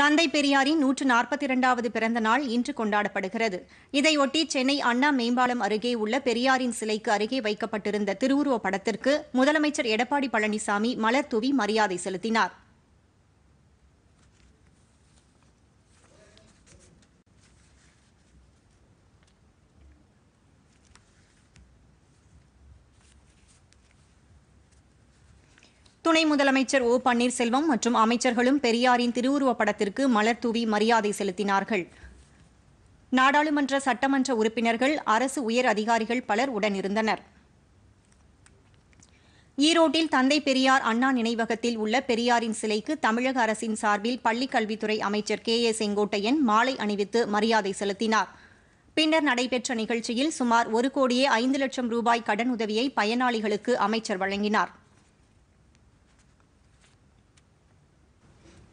தந்தை பெரியாரின் நூற்று நாற்பத்தி இரண்டாவது பிறந்த நாள் இன்று கொண்டாடப்படுகிறது இதையொட்டி சென்னை அண்ணா மேம்பாலம் அருகே உள்ள பெரியாரின் சிலைக்கு அருகே வைக்கப்பட்டிருந்த திருவுருவப் படத்திற்கு முதலமைச்சர் எடப்பாடி பழனிசாமி மலர் தூவி மரியாதை செலுத்தினாா் துணை முதலமைச்சர் ஓ பன்னீர்செல்வம் மற்றும் அமைச்சர்களும் பெரியாரின் திருவுருவப் படத்திற்கு மலர் தூவி மரியாதை செலுத்தினார்கள் நாடாளுமன்ற சட்டமன்ற உறுப்பினர்கள் அரசு உயர் அதிகாரிகள் பலர் உடனிருந்தனர் ஈரோட்டில் தந்தை பெரியார் அண்ணா நினைவகத்தில் உள்ள பெரியாரின் சிலைக்கு தமிழக அரசின் சார்பில் பள்ளிக்கல்வித்துறை அமைச்சர் கே ஏ செங்கோட்டையன் மாலை அணிவித்து மரியாதை செலுத்தினார் பின்னர் நடைபெற்ற நிகழ்ச்சியில் சுமார் ஒரு கோடியே ஐந்து லட்சம் ரூபாய் கடனுதவியை பயனாளிகளுக்கு அமைச்சர் வழங்கினாா்